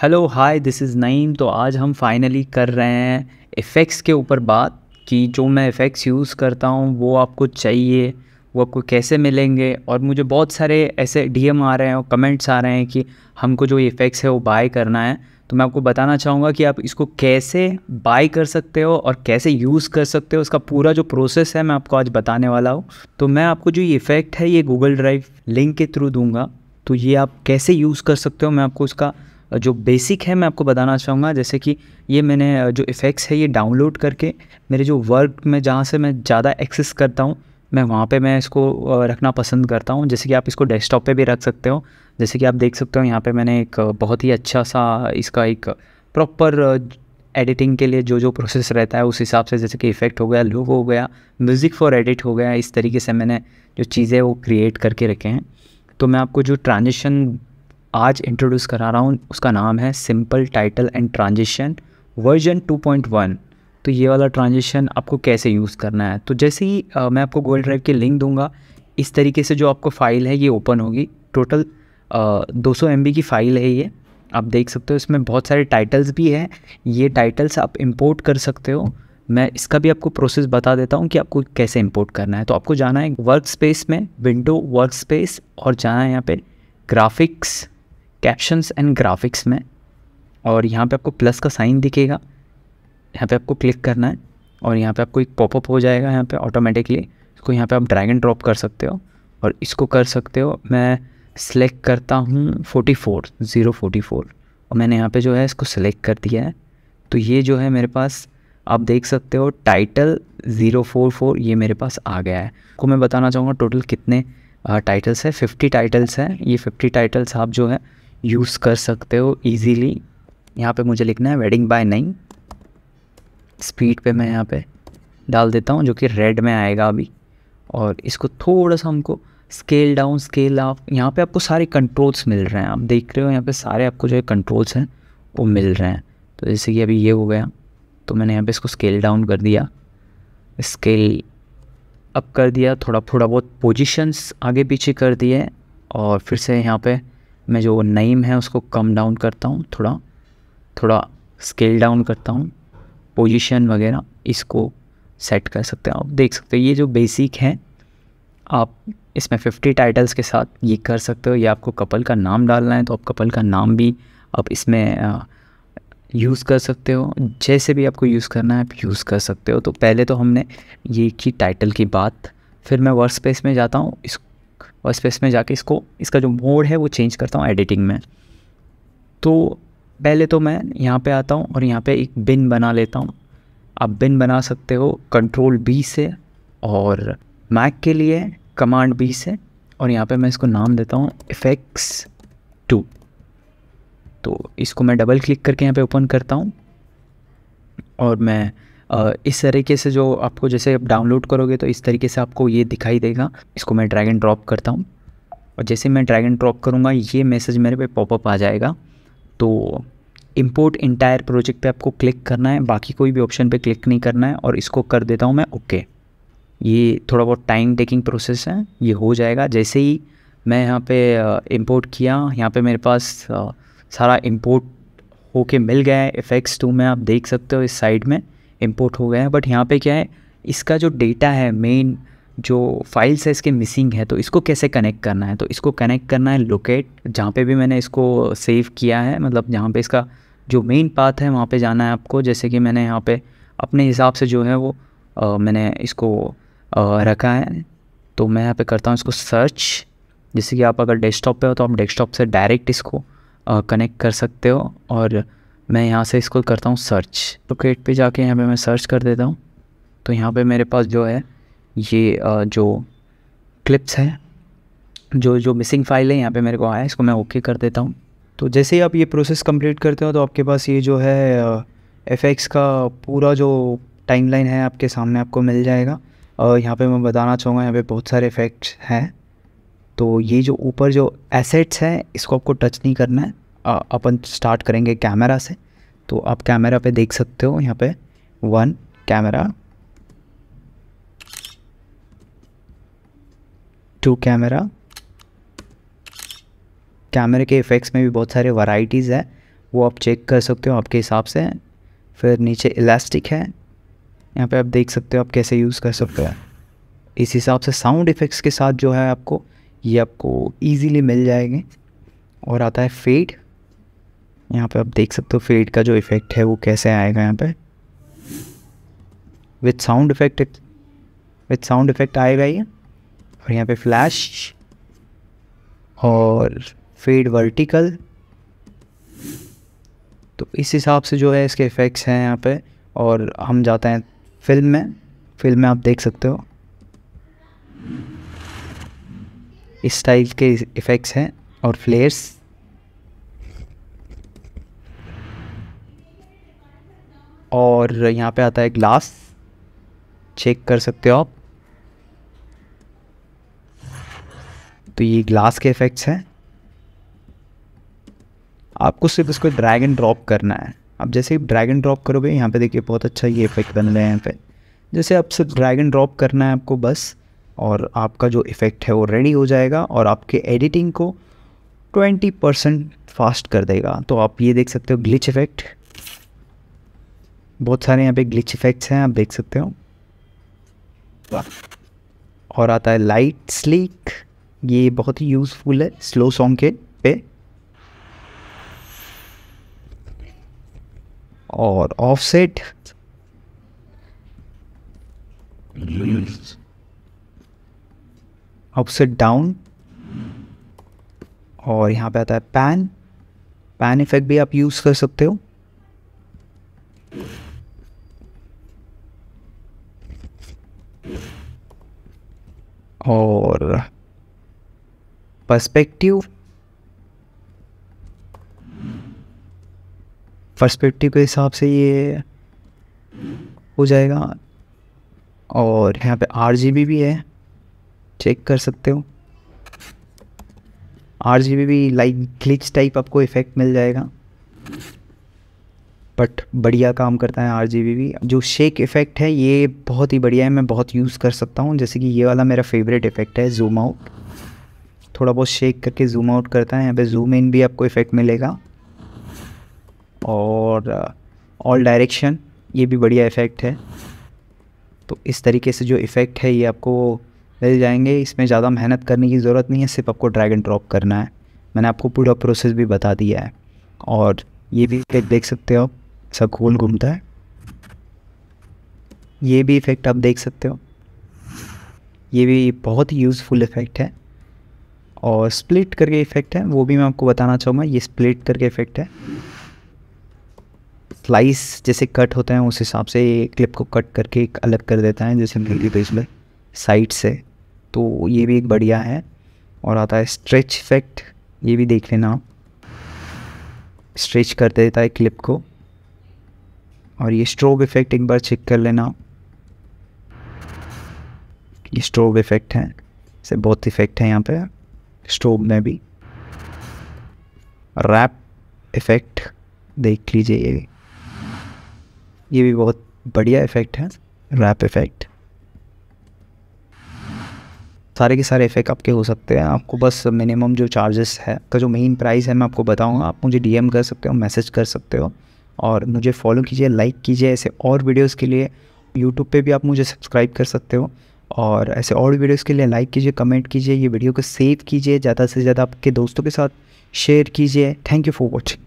hello hi this is Naeem तो आज हम फाइनली कर रहे हैं इफ़ेक्ट्स के ऊपर बात कि जो मैं इफ़ेक्ट्स यूज़ करता हूँ वो आपको चाहिए वो आपको कैसे मिलेंगे और मुझे बहुत सारे ऐसे डीएम आ रहे हैं और कमेंट्स आ रहे हैं कि हमको जो इफ़ेक्ट्स है वो बाय करना है तो मैं आपको बताना चाहूँगा कि आप इसको कैसे बाय कर सकते हो और कैसे यूज़ कर सकते हो उसका पूरा जो प्रोसेस है मैं आपको आज बताने वाला हूँ तो मैं आपको जो इफ़ेक्ट है ये गूगल ड्राइव लिंक के थ्रू दूँगा तो ये आप कैसे यूज़ कर सकते हो मैं आपको उसका जो बेसिक है मैं आपको बताना चाहूँगा जैसे कि ये मैंने जो इफ़ेक्ट्स है ये डाउनलोड करके मेरे जो वर्क में जहाँ से मैं ज़्यादा एक्सेस करता हूँ मैं वहाँ पे मैं इसको रखना पसंद करता हूँ जैसे कि आप इसको डेस्कटॉप पे भी रख सकते हो जैसे कि आप देख सकते हो यहाँ पे मैंने एक बहुत ही अच्छा सा इसका एक प्रॉपर एडिटिंग के लिए जो जो प्रोसेस रहता है उस हिसाब से जैसे कि इफ़ेक्ट हो गया लुक हो गया म्यूज़िक फॉर एडिट हो गया इस तरीके से मैंने जो चीज़ें वो क्रिएट करके रखे हैं तो मैं आपको जो ट्रांजेक्शन आज इंट्रोड्यूस करा रहा हूँ उसका नाम है simple title and transition version 2.1 तो ये वाला ट्रांजिशन आपको कैसे यूज़ करना है तो जैसे ही आ, मैं आपको गूगल ड्राइव की लिंक दूंगा इस तरीके से जो आपको फ़ाइल है ये ओपन होगी टोटल दो सौ एम की फ़ाइल है ये आप देख सकते हो इसमें बहुत सारे टाइटल्स भी हैं ये टाइटल्स आप इम्पोर्ट कर सकते हो मैं इसका भी आपको प्रोसेस बता देता हूँ कि आपको कैसे इम्पोर्ट करना है तो आपको जाना है वर्क स्पेस में विंडो वर्क स्पेस और जाना है यहाँ पे ग्राफिक्स कैप्शंस एंड ग्राफिक्स में और यहाँ पे आपको प्लस का साइन दिखेगा यहाँ पे आपको क्लिक करना है और यहाँ पे आपको एक पॉपअप हो जाएगा यहाँ पे ऑटोमेटिकली इसको यहाँ पे आप ड्रैग एंड ड्रॉप कर सकते हो और इसको कर सकते हो मैं सिलेक्ट करता हूँ फोर्टी फोर ज़ीरो फोर और मैंने यहाँ पे जो है इसको सिलेक्ट कर दिया है तो ये जो है मेरे पास आप देख सकते हो टाइटल ज़ीरो फोर फोर ये मेरे पास आ गया है को मैं बताना चाहूँगा टोटल कितने टाइटल्स है फिफ्टी टाइटल्स हैं ये फिफ्टी टाइटल्स आप जो है यूज़ कर सकते हो ईज़िली यहाँ पे मुझे लिखना है वेडिंग बाय नहीं स्पीड पे मैं यहाँ पे डाल देता हूँ जो कि रेड में आएगा अभी और इसको थोड़ा सा हमको स्केल डाउन स्केल आप यहाँ पे आपको सारे कंट्रोल्स मिल रहे हैं आप देख रहे हो यहाँ पे सारे आपको जो है कंट्रोल्स हैं वो मिल रहे हैं तो जैसे कि अभी ये हो गया तो मैंने यहाँ पर इसको स्केल डाउन कर दिया स्केल अप कर दिया थोड़ा थोड़ा बहुत पोजिशंस आगे पीछे कर दिए और फिर से यहाँ पर मैं जो नईम है उसको कम डाउन करता हूँ थोड़ा थोड़ा स्केल डाउन करता हूँ पोजीशन वगैरह इसको सेट कर सकते हैं आप देख सकते हो ये जो बेसिक है आप इसमें 50 टाइटल्स के साथ ये कर सकते हो या आपको कपल का नाम डालना है तो आप कपल का नाम भी आप इसमें यूज़ कर सकते हो जैसे भी आपको यूज़ करना है आप यूज़ कर सकते हो तो पहले तो हमने ये की टाइटल की बात फिर मैं वर्क में जाता हूँ इस और स्पेस में जाके इसको इसका जो मोड है वो चेंज करता हूँ एडिटिंग में तो पहले तो मैं यहाँ पे आता हूँ और यहाँ पे एक बिन बना लेता हूँ आप बिन बना सकते हो कंट्रोल बी से और मैक के लिए कमांड बी से और यहाँ पे मैं इसको नाम देता हूँ इफेक्ट्स टू तो इसको मैं डबल क्लिक करके यहाँ पे ओपन करता हूँ और मैं इस तरीके से जो आपको जैसे आप डाउनलोड करोगे तो इस तरीके से आपको ये दिखाई देगा इसको मैं ड्रैग एंड ड्रॉप करता हूँ और जैसे मैं ड्रैग एंड ड्रॉप करूँगा ये मैसेज मेरे पे पॉपअप आ जाएगा तो इम्पोर्ट इंटायर प्रोजेक्ट पे आपको क्लिक करना है बाकी कोई भी ऑप्शन पे क्लिक नहीं करना है और इसको कर देता हूँ मैं ओके ये थोड़ा बहुत टाइम टेकिंग प्रोसेस है ये हो जाएगा जैसे ही मैं यहाँ पे इम्पोर्ट किया यहाँ पे मेरे पास सारा इम्पोर्ट होके मिल गया है इफ़ेक्ट्स टू में आप देख सकते हो इस साइड में इम्पोर्ट हो गया है बट यहाँ पे क्या है इसका जो डेटा है मेन जो फाइल्स है इसके मिसिंग है तो इसको कैसे कनेक्ट करना है तो इसको कनेक्ट करना है लोकेट जहाँ पे भी मैंने इसको सेव किया है मतलब जहाँ पे इसका जो मेन पाथ है वहाँ पे जाना है आपको जैसे कि मैंने यहाँ पे अपने हिसाब से जो है वो आ, मैंने इसको आ, रखा है तो मैं यहाँ पे करता हूँ इसको सर्च जैसे कि आप अगर डेस्कटॉप पे हो तो आप डेस्कटॉप से डायरेक्ट इसको कनेक्ट कर सकते हो और मैं यहाँ से इसको करता हूँ सर्च क्रेट तो पे जाके यहाँ पे मैं सर्च कर देता हूँ तो यहाँ पे मेरे पास जो है ये जो क्लिप्स है जो जो मिसिंग फाइल है यहाँ पे मेरे को आया इसको मैं ओके कर देता हूँ तो जैसे ही आप ये प्रोसेस कंप्लीट करते हो तो आपके पास ये जो है एफएक्स का पूरा जो टाइमलाइन है आपके सामने आपको मिल जाएगा और यहाँ पे मैं बताना चाहूँगा यहाँ पे बहुत सारे इफ़ेक्ट्स हैं तो ये जो ऊपर जो एसेट्स हैं इसको आपको टच नहीं करना है अपन स्टार्ट करेंगे कैमरा से तो आप कैमरा पे देख सकते हो यहाँ पे वन कैमरा टू कैमरा कैमरे के इफ़ेक्ट्स में भी बहुत सारे वैरायटीज़ है वो आप चेक कर सकते हो आपके हिसाब से फिर नीचे इलास्टिक है यहाँ पे आप देख सकते हो आप कैसे यूज़ कर सकते हो इस हिसाब से साउंड इफ़ेक्ट्स के साथ जो है आपको ये आपको ईजीली मिल जाएंगे और आता है फेड यहाँ पे आप देख सकते हो फेड का जो इफ़ेक्ट है वो कैसे आएगा यहाँ पे with sound effect with sound effect आएगा ये और यहाँ पे फ्लैश और फेड वर्टिकल तो इस हिसाब से जो है इसके इफ़ेक्ट्स हैं यहाँ पे और हम जाते हैं फिल्म में फिल्म में आप देख सकते हो इस टाइप के इफ़ेक्ट्स हैं और फ्लेयर्स और यहाँ पे आता है ग्लास चेक कर सकते हो आप तो ये ग्लास के इफ़ेक्ट्स हैं आपको सिर्फ इसको ड्रैग एंड ड्रॉप करना है आप जैसे ही ड्रैग एंड ड्रॉप करोगे यहाँ पे देखिए बहुत अच्छा ये इफेक्ट बन रहे हैं यहाँ पे जैसे आप सिर्फ ड्रैग एंड ड्रॉप करना है आपको बस और आपका जो इफ़ेक्ट है वो रेडी हो जाएगा और आपके एडिटिंग को 20% फास्ट कर देगा तो आप ये देख सकते हो ग्लिच इफ़ेक्ट बहुत सारे यहाँ पे ग्लिच इफेक्ट्स हैं आप देख सकते हो और आता है लाइट स्लीक ये बहुत ही यूज़फुल है स्लो सॉन्ग के पे और ऑफसेट ऑफसेट डाउन और यहाँ पे आता है पैन पैन इफेक्ट भी आप यूज़ कर सकते हो और पर्सपेक्टिव पर्सपेक्टिव के हिसाब से ये हो जाएगा और यहाँ पे आर जी बी भी है चेक कर सकते हो आर जी बी भी लाइक ग्लिच टाइप आपको इफ़ेक्ट मिल जाएगा बट बढ़िया काम करता है आर भी जो शेक इफ़ेक्ट है ये बहुत ही बढ़िया है मैं बहुत यूज़ कर सकता हूँ जैसे कि ये वाला मेरा फेवरेट इफ़ेक्ट है जूम आउट थोड़ा बहुत शेक करके जूम आउट करता है यहाँ पे जूम इन भी आपको इफ़ेक्ट मिलेगा और ऑल uh, डायरेक्शन ये भी बढ़िया इफ़ेक्ट है तो इस तरीके से जो इफ़ेक्ट है ये आपको मिल जाएंगे इसमें ज़्यादा मेहनत करने की ज़रूरत नहीं है सिर्फ आपको ड्रैग एंड ड्रॉप करना है मैंने आपको पूरा प्रोसेस भी बता दिया है और ये भी देख सकते हो आप ऐसा गोल घूमता है ये भी इफ़ेक्ट आप देख सकते हो ये भी बहुत ही यूज़फुल इफ़ेक्ट है और स्प्लिट करके इफ़ेक्ट है वो भी मैं आपको बताना चाहूँगा ये स्प्लिट करके इफ़ेक्ट है स्लाइस जैसे कट होते हैं उस हिसाब से क्लिप को कट करके एक अलग कर देता तो है जैसे मिली पेज में साइड से तो ये भी एक बढ़िया है और आता है स्ट्रेच इफ़ेक्ट ये भी देख लेना आप स्ट्रेच कर देता है क्लिप को और ये स्ट्रोब इफ़ेक्ट एक बार चेक कर लेना ये स्ट्रोब इफ़ेक्ट है से बहुत इफ़ेक्ट है यहाँ पे स्ट्रोब में भी रैप इफ़ेक्ट देख लीजिए ये ये भी बहुत बढ़िया इफ़ेक्ट है रैप इफ़ेक्ट सारे के सारे इफ़ेक्ट आपके हो सकते हैं आपको बस मिनिमम जो चार्जेस है का जो मेन प्राइस है मैं आपको बताऊंगा आप मुझे डीएम कर सकते हो मैसेज कर सकते हो और मुझे फॉलो कीजिए लाइक कीजिए ऐसे और वीडियोस के लिए यूट्यूब पे भी आप मुझे सब्सक्राइब कर सकते हो और ऐसे और वीडियोस के लिए लाइक कीजिए कमेंट कीजिए ये वीडियो को सेव कीजिए ज़्यादा से ज़्यादा आपके दोस्तों के साथ शेयर कीजिए थैंक यू फॉर वॉचिंग